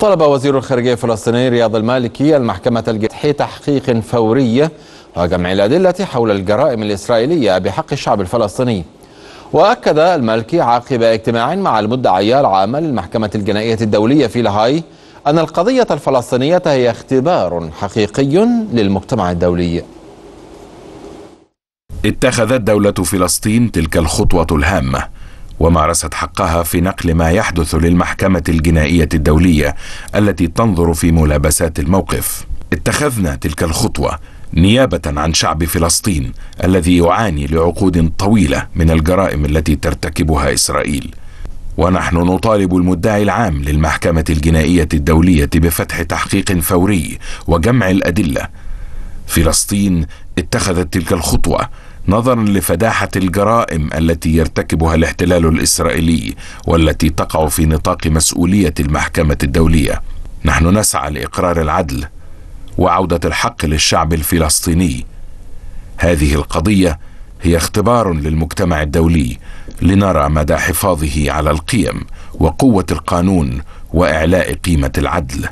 طلب وزير الخارجية الفلسطيني رياض المالكي المحكمة الجنائية تحقيق فوري وجمع الأدلة حول الجرائم الإسرائيلية بحق الشعب الفلسطيني وأكد المالكي عقب اجتماع مع المدعية العامة للمحكمة الجنائية الدولية في لاهاي أن القضية الفلسطينية هي اختبار حقيقي للمجتمع الدولي اتخذت دولة فلسطين تلك الخطوة الهامة ومارست حقها في نقل ما يحدث للمحكمة الجنائية الدولية التي تنظر في ملابسات الموقف. اتخذنا تلك الخطوة نيابة عن شعب فلسطين الذي يعاني لعقود طويلة من الجرائم التي ترتكبها إسرائيل. ونحن نطالب المدعي العام للمحكمة الجنائية الدولية بفتح تحقيق فوري وجمع الأدلة. فلسطين اتخذت تلك الخطوة نظرا لفداحه الجرائم التي يرتكبها الاحتلال الاسرائيلي والتي تقع في نطاق مسؤوليه المحكمه الدوليه نحن نسعى لاقرار العدل وعوده الحق للشعب الفلسطيني هذه القضيه هي اختبار للمجتمع الدولي لنرى مدى حفاظه على القيم وقوه القانون واعلاء قيمه العدل